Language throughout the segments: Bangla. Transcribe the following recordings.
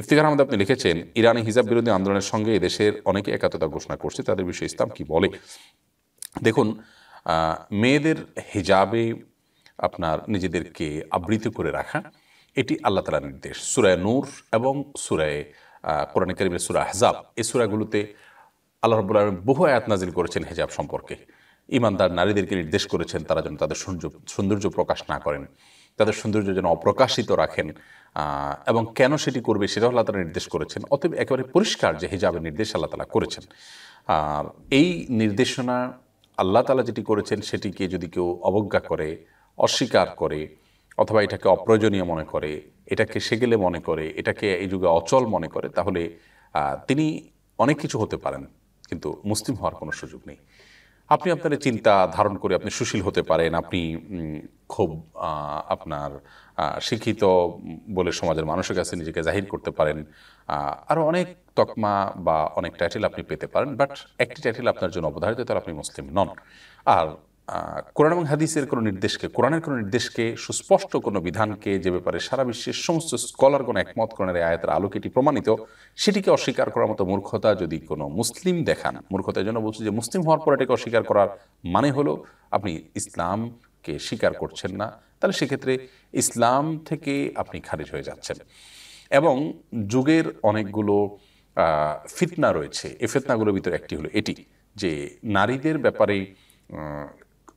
ইফতিখার আহমদ আপনি লিখেছেন ইরানি হিজাব বিরোধী আন্দোলনের সঙ্গে এদেশের অনেকে একাত্মতা ঘোষণা করছে তাদের বিষয়ে ইসলাম কি বলে দেখুন মেয়েদের হিজাবে আপনার নিজেদেরকে আবৃত করে রাখা এটি আল্লাহ তালার নির্দেশ সুরায় নূর এবং সুরায় কোরআন করিমের সুরা হেজাব এই সুরাগুলোতে আল্লাহ আলম বহু আয়াত নাজিল করেছেন হেজাব সম্পর্কে ইমানদার নারীদেরকে নির্দেশ করেছেন তারা যেন তাদের সৌন্দর্য প্রকাশ না করেন তাদের সৌন্দর্য যেন অপ্রকাশিত রাখেন এবং কেন সেটি করবে সেটাও আল্লাহ তালা নির্দেশ করেছেন অতএব একেবারে পরিষ্কার যে হিজাবের নির্দেশ আল্লাহ তালা করেছেন এই নির্দেশনা আল্লাহ তালা যেটি করেছেন সেটিকে যদি কেউ অবজ্ঞা করে অস্বীকার করে অথবা এটাকে অপ্রয়োজনীয় মনে করে এটাকে সেগেলে মনে করে এটাকে এই যুগে অচল মনে করে তাহলে তিনি অনেক কিছু হতে পারেন কিন্তু মুসলিম হওয়ার কোনো সুযোগ নেই আপনি আপনার চিন্তা ধারণ করে আপনি সুশীল হতে পারেন আপনি খুব আপনার শিক্ষিত বলে সমাজের মানুষের কাছে নিজেকে জাহির করতে পারেন আরও অনেক তকমা বা অনেক টাইটেল আপনি পেতে পারেন বাট একটি টাইটেল আপনার জন্য অবধারিত তাহলে আপনি মুসলিম নন আর কোরআন এবং হাদিসের কোনো নির্দেশকে কোরআনের কোনো নির্দেশকে সুস্পষ্ট কোনো বিধানকে যে ব্যাপারে সারা বিশ্বের সমস্ত স্কলার কোনো একমত কোরআনের আয়াতের আলোকেটি প্রমাণিত সেটিকে অস্বীকার করার মতো মূর্খতা যদি কোনো মুসলিম দেখান মূর্খতার জন্য বলছি যে মুসলিম হওয়ার পর এটাকে অস্বীকার করার মানে হলো আপনি ইসলামকে স্বীকার করছেন না তাহলে সেক্ষেত্রে ইসলাম থেকে আপনি খারিজ হয়ে যাচ্ছেন এবং যুগের অনেকগুলো ফিতনা রয়েছে এ ফিতনাগুলোর ভিতরে একটি হলো এটি যে নারীদের ব্যাপারে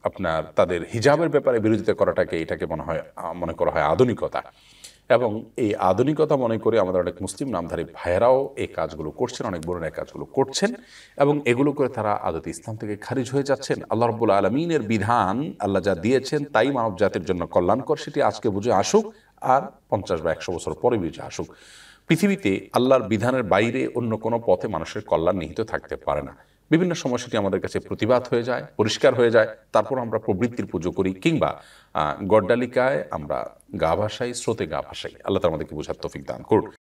আপনার তাদের হিজাবের ব্যাপারে বিরোধিতা করাটাকে এটাকে মনে হয় মনে করা হয় আধুনিকতা এবং এই আধুনিকতা মনে করে আমাদের অনেক মুসলিম নামধারী ভাইয়েরাও এই কাজগুলো করছেন অনেক বড় এই কাজগুলো করছেন এবং এগুলো করে তারা আদতে ইসলাম থেকে খারিজ হয়ে যাচ্ছেন আল্লাহ রব্বুল আলমিনের বিধান আল্লাহ যা দিয়েছেন তাই মানব জাতির জন্য কল্যাণকর সেটি আজকে বুঝে আসুক আর পঞ্চাশ বা একশো বছর পরে বুঝে আসুক পৃথিবীতে আল্লাহর বিধানের বাইরে অন্য কোনো পথে মানুষের কল্যাণ নিহিত থাকতে পারে না বিভিন্ন সময় সেটি আমাদের কাছে প্রতিবাদ হয়ে যায় পরিষ্কার হয়ে যায় তারপর আমরা প্রবৃত্তির পুজো করি কিংবা গড্ডালিকায় আমরা গা ভাসাই স্রোতে গা ভাসাই আল্লাহ আমাদেরকে বোঝার তফিক দান করুন